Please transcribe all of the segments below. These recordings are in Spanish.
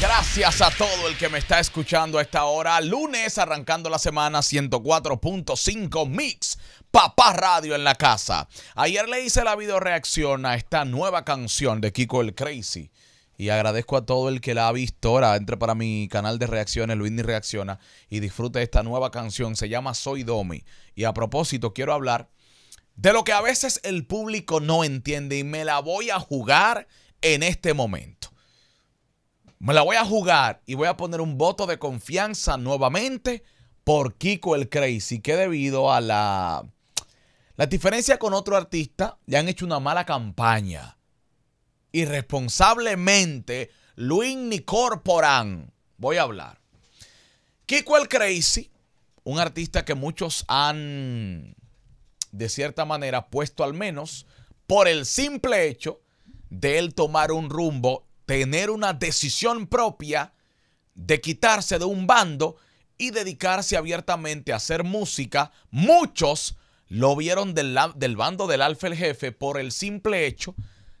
Gracias a todo el que me está escuchando a esta hora. Lunes, arrancando la semana 104.5 Mix. Papá Radio en la casa. Ayer le hice la video reacción a esta nueva canción de Kiko el Crazy. Y agradezco a todo el que la ha visto. Ahora entre para mi canal de reacciones, Luis Ni Reacciona, y disfrute esta nueva canción. Se llama Soy Domi. Y a propósito, quiero hablar de lo que a veces el público no entiende y me la voy a jugar en este momento. Me la voy a jugar y voy a poner un voto de confianza nuevamente por Kiko el Crazy, que debido a la, la diferencia con otro artista, le han hecho una mala campaña. Irresponsablemente, Luis Nicorporán, voy a hablar. Kiko el Crazy, un artista que muchos han, de cierta manera, puesto al menos por el simple hecho de él tomar un rumbo tener una decisión propia de quitarse de un bando y dedicarse abiertamente a hacer música, muchos lo vieron del, del bando del alfa el jefe por el simple hecho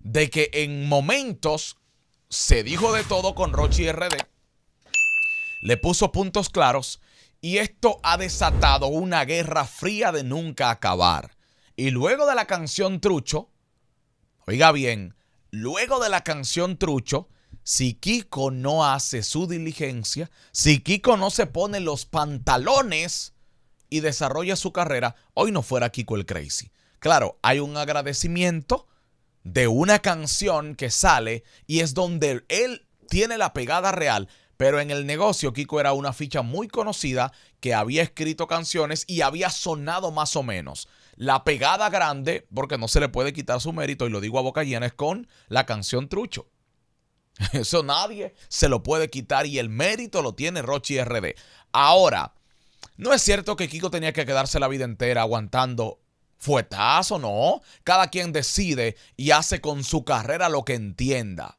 de que en momentos se dijo de todo con Rochi RD, le puso puntos claros y esto ha desatado una guerra fría de nunca acabar. Y luego de la canción Trucho, oiga bien, Luego de la canción Trucho, si Kiko no hace su diligencia, si Kiko no se pone los pantalones y desarrolla su carrera, hoy no fuera Kiko el Crazy. Claro, hay un agradecimiento de una canción que sale y es donde él tiene la pegada real. Pero en el negocio Kiko era una ficha muy conocida que había escrito canciones y había sonado más o menos. La pegada grande, porque no se le puede quitar su mérito, y lo digo a boca llena, es con la canción Trucho. Eso nadie se lo puede quitar y el mérito lo tiene Rochi RD. Ahora, no es cierto que Kiko tenía que quedarse la vida entera aguantando fuetazo, no. Cada quien decide y hace con su carrera lo que entienda.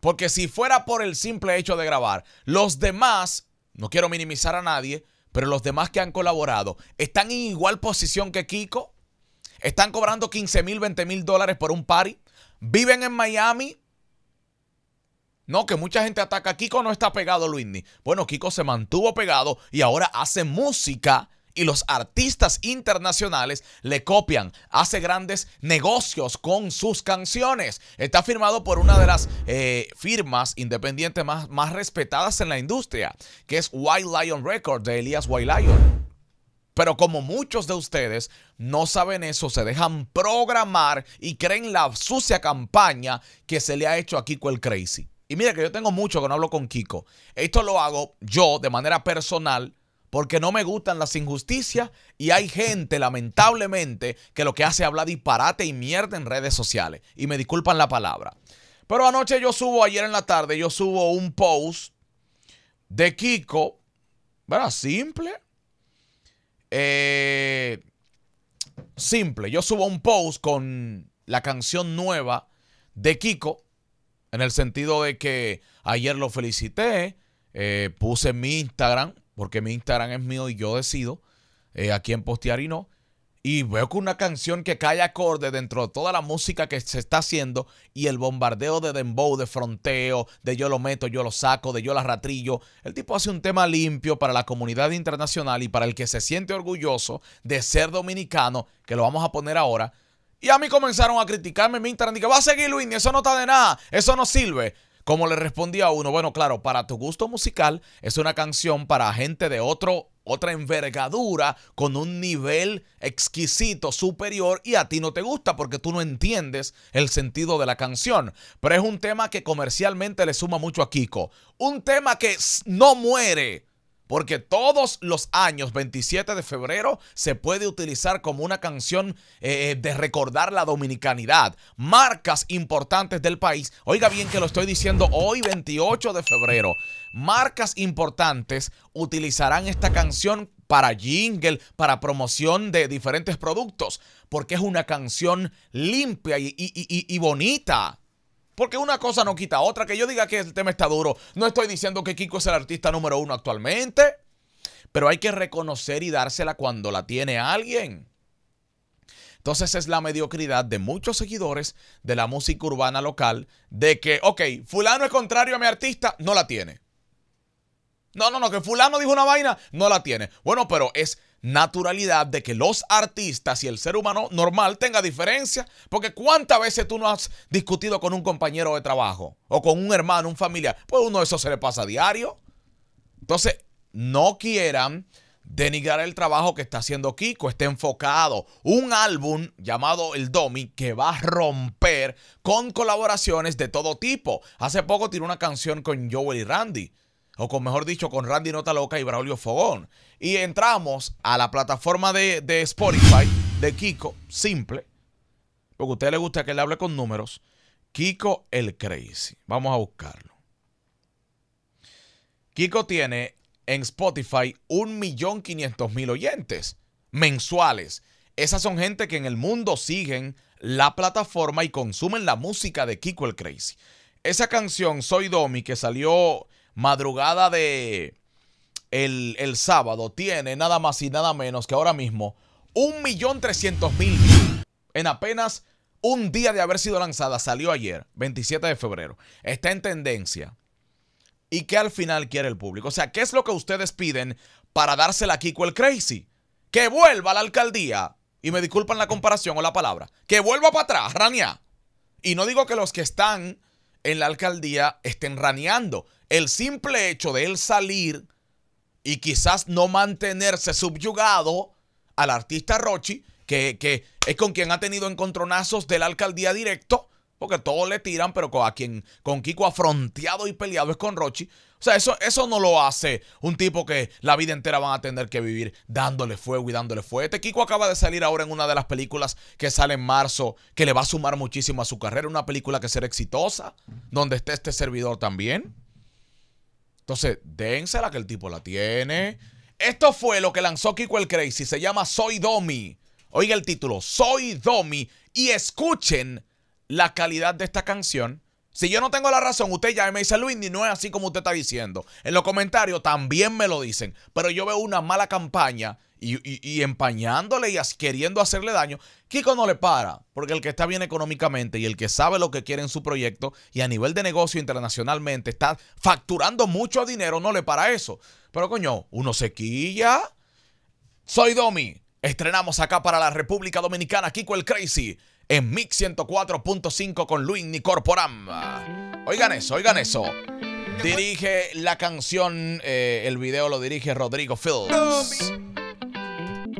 Porque si fuera por el simple hecho de grabar, los demás, no quiero minimizar a nadie, pero los demás que han colaborado, ¿están en igual posición que Kiko? ¿Están cobrando 15 mil, 20 mil dólares por un party? ¿Viven en Miami? No, que mucha gente ataca. Kiko no está pegado, Luisny. Bueno, Kiko se mantuvo pegado y ahora hace música y los artistas internacionales le copian, hace grandes negocios con sus canciones. Está firmado por una de las eh, firmas independientes más, más respetadas en la industria, que es Wild Lion Records de Elias White Lion. Pero como muchos de ustedes no saben eso, se dejan programar y creen la sucia campaña que se le ha hecho a Kiko el Crazy. Y mira que yo tengo mucho que no hablo con Kiko. Esto lo hago yo de manera personal porque no me gustan las injusticias y hay gente, lamentablemente, que lo que hace es hablar disparate y mierda en redes sociales. Y me disculpan la palabra. Pero anoche yo subo, ayer en la tarde, yo subo un post de Kiko, ¿verdad? Simple. Eh, simple. Yo subo un post con la canción nueva de Kiko, en el sentido de que ayer lo felicité, eh, puse en mi Instagram porque mi Instagram es mío y yo decido eh, a quién postear y no. Y veo que una canción que cae acorde dentro de toda la música que se está haciendo y el bombardeo de dembow, de fronteo, de yo lo meto, yo lo saco, de yo la ratrillo. El tipo hace un tema limpio para la comunidad internacional y para el que se siente orgulloso de ser dominicano, que lo vamos a poner ahora. Y a mí comenzaron a criticarme en mi Instagram. Dije, va a seguir Luis, eso no está de nada, eso no sirve. Como le respondía uno, bueno, claro, para tu gusto musical es una canción para gente de otro otra envergadura con un nivel exquisito superior y a ti no te gusta porque tú no entiendes el sentido de la canción. Pero es un tema que comercialmente le suma mucho a Kiko. Un tema que no muere porque todos los años, 27 de febrero, se puede utilizar como una canción eh, eh, de recordar la dominicanidad. Marcas importantes del país, oiga bien que lo estoy diciendo hoy, 28 de febrero, marcas importantes utilizarán esta canción para jingle, para promoción de diferentes productos, porque es una canción limpia y bonita. Porque una cosa no quita otra. Que yo diga que el tema está duro. No estoy diciendo que Kiko es el artista número uno actualmente. Pero hay que reconocer y dársela cuando la tiene alguien. Entonces es la mediocridad de muchos seguidores de la música urbana local de que, ok, fulano es contrario a mi artista, no la tiene. No, no, no, que fulano dijo una vaina, no la tiene. Bueno, pero es naturalidad de que los artistas y el ser humano normal tenga diferencia. Porque cuántas veces tú no has discutido con un compañero de trabajo o con un hermano, un familiar. Pues uno de eso se le pasa a diario. Entonces, no quieran denigrar el trabajo que está haciendo Kiko, está enfocado. Un álbum llamado El Domi que va a romper con colaboraciones de todo tipo. Hace poco tiró una canción con Joel y Randy o con mejor dicho, con Randy Nota Loca y Braulio Fogón. Y entramos a la plataforma de, de Spotify de Kiko, simple, porque a usted le gusta que le hable con números, Kiko el Crazy. Vamos a buscarlo. Kiko tiene en Spotify 1.500.000 oyentes mensuales. Esas son gente que en el mundo siguen la plataforma y consumen la música de Kiko el Crazy. Esa canción Soy Domi que salió madrugada de el, el sábado tiene nada más y nada menos que ahora mismo 1.300.000 en apenas un día de haber sido lanzada. Salió ayer, 27 de febrero. Está en tendencia. ¿Y qué al final quiere el público? O sea, ¿qué es lo que ustedes piden para dársela a Kiko el Crazy? Que vuelva a la alcaldía. Y me disculpan la comparación o la palabra. Que vuelva para atrás, ranea Y no digo que los que están en la alcaldía estén raneando, el simple hecho de él salir y quizás no mantenerse subyugado al artista Rochi, que, es con quien ha tenido encontronazos de la alcaldía directo, porque todos le tiran, pero con, a quien con Kiko ha y peleado es con Rochi. O sea, eso, eso no lo hace un tipo que la vida entera van a tener que vivir dándole fuego y dándole fuego. Kiko acaba de salir ahora en una de las películas que sale en marzo, que le va a sumar muchísimo a su carrera, una película que será exitosa, donde esté este servidor también. Entonces, dénsela que el tipo la tiene. Esto fue lo que lanzó Kiko el Crazy. Se llama Soy Domi. Oiga el título, Soy Domi. Y escuchen la calidad de esta canción. Si yo no tengo la razón, usted ya me dice, Luis, no es así como usted está diciendo. En los comentarios también me lo dicen. Pero yo veo una mala campaña y, empañándole y queriendo hacerle daño, Kiko no le para, porque el que está bien económicamente y el que sabe lo que quiere en su proyecto y a nivel de negocio internacionalmente está facturando mucho dinero, no le para eso. Pero coño, uno se quilla. Soy Domi. Estrenamos acá para la República Dominicana Kiko el Crazy en Mix 104.5 con Luis Nicorporam. Oigan eso, oigan eso. Dirige la canción, eh, el video lo dirige Rodrigo Phillips.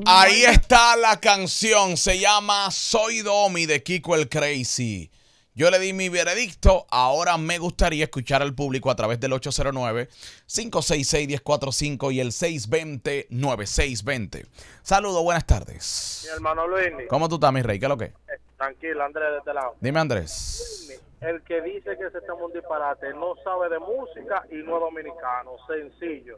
Ahí está la canción, se llama Soy Domi de Kiko el Crazy. Yo le di mi veredicto, ahora me gustaría escuchar al público a través del 809-566-1045 y el 620-9620. Saludos, buenas tardes. Mi hermano Luis. ¿Cómo tú estás, mi rey? ¿Qué es lo que? Eh, tranquilo, Andrés, de este lado. Dime, Andrés. El que dice que se está un disparate no sabe de música y no es dominicano, sencillo.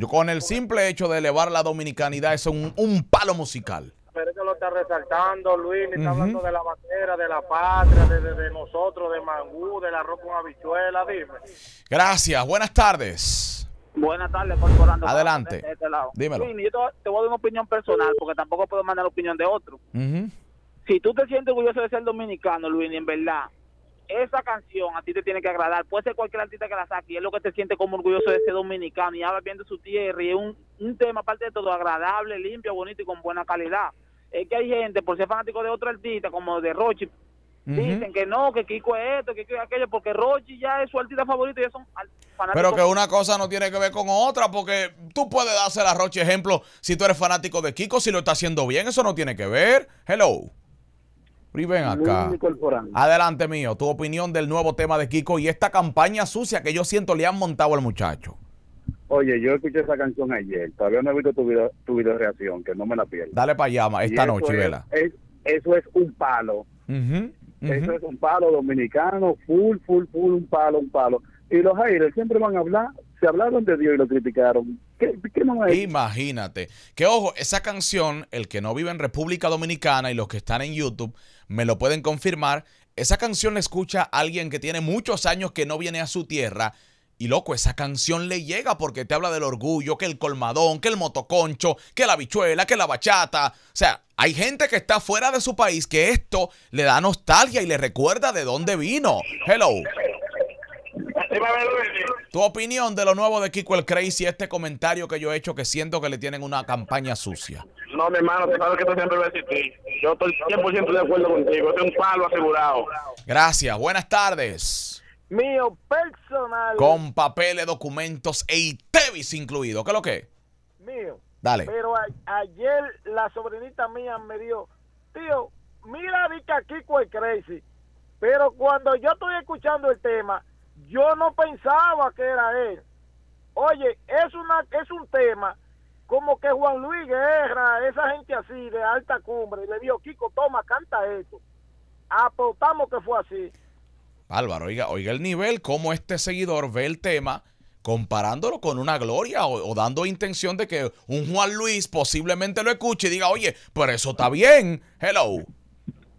Yo con el simple hecho de elevar la dominicanidad es un, un palo musical. Pero eso lo está resaltando Luis, está hablando de la bandera, de la patria, de, nosotros, de Mangú, de la ropa con habichuela, dime. Gracias, buenas tardes. Buenas tardes, corporando. Adelante. Este Dímelo. Luis, yo te, voy a dar una opinión personal porque tampoco puedo mandar la opinión de otro. Si tú te sientes orgulloso de ser dominicano, Luis, en verdad, esa canción a ti te tiene que agradar. Puede ser cualquier artista que la saque y es lo que te siente como orgulloso de ese dominicano y habla bien de su tierra y es un, tema, aparte de todo, agradable, limpio, bonito y con buena calidad. Es que hay gente, por ser fanático de otro artista, como de Rochi, dicen que no, que Kiko es esto, que Kiko es aquello, porque Rochi ya es su artista favorito son Pero que una cosa no tiene que ver con otra, porque tú puedes darse a Rochi ejemplo si tú eres fanático de Kiko, si lo está haciendo bien, eso no tiene que ver. Hello. Y ven acá. Adelante mío, tu opinión del nuevo tema de Kiko y esta campaña sucia que yo siento le han montado al muchacho. Oye, yo escuché esa canción ayer, todavía no he visto tu video, tu reacción, que no me la pierdas. Dale para llama esta noche, eso es un palo. Eso es un palo dominicano, full, full, full, un palo, un palo. Y los aires siempre van a hablar se hablaron de Dios y lo criticaron. Imagínate. Que ojo, esa canción, el que no vive en República Dominicana y los que están en YouTube me lo pueden confirmar, esa canción la escucha alguien que tiene muchos años que no viene a su tierra. Y loco, esa canción le llega porque te habla del orgullo, que el colmadón, que el motoconcho, que la bichuela, que la bachata. O sea, hay gente que está fuera de su país que esto le da nostalgia y le recuerda de dónde vino. Hello. Tu opinión de lo nuevo de Kiko el Crazy, este comentario que yo he hecho que siento que le tienen una campaña sucia. No, mi hermano, tú sabes que esto siempre va a Yo estoy 100% de acuerdo contigo. Este un palo asegurado. Gracias. Buenas tardes. Mío personal. Con papeles, documentos e ITEVIS incluido. ¿Qué es lo que? Mío. Dale. Pero ayer la sobrinita mía me dio, tío, mira, dice Kiko el Crazy. Pero cuando yo estoy escuchando el tema, yo no pensaba que era él. Oye, es, una, es un tema como que Juan Luis Guerra, esa gente así de alta cumbre, le dijo, Kiko, toma, canta esto. Apostamos que fue así. Álvaro, oiga, oiga el nivel, cómo este seguidor ve el tema comparándolo con una gloria o, dando intención de que un Juan Luis posiblemente lo escuche y diga, oye, pero eso está bien. Hello.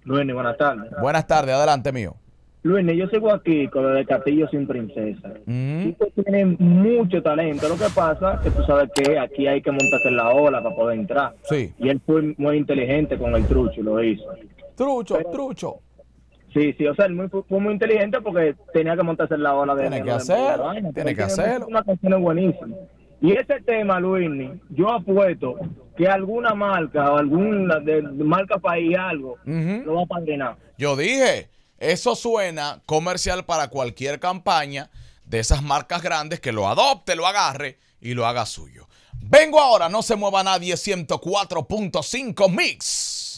Luis, buenas tardes. Buenas tardes, adelante mío. Luis, yo sigo aquí con lo de Castillo sin princesa. Mm. Tienen mucho talento. Lo que pasa es que tú sabes que aquí hay que montarse la ola para poder entrar. Sí. Y él fue muy inteligente con el trucho y lo hizo. Trucho, trucho. Sí, sí, o sea, él fue muy inteligente porque tenía que montarse la ola de... Tiene que hacerlo, tiene que hacerlo. Una canción buenísima. Y ese tema, Luis, yo apuesto que alguna marca o alguna de, marca país algo lo va a nada. Yo dije... Eso suena comercial para cualquier campaña de esas marcas grandes que lo adopte, lo agarre y lo haga suyo. Vengo ahora, no se mueva nadie, 104.5 Mix.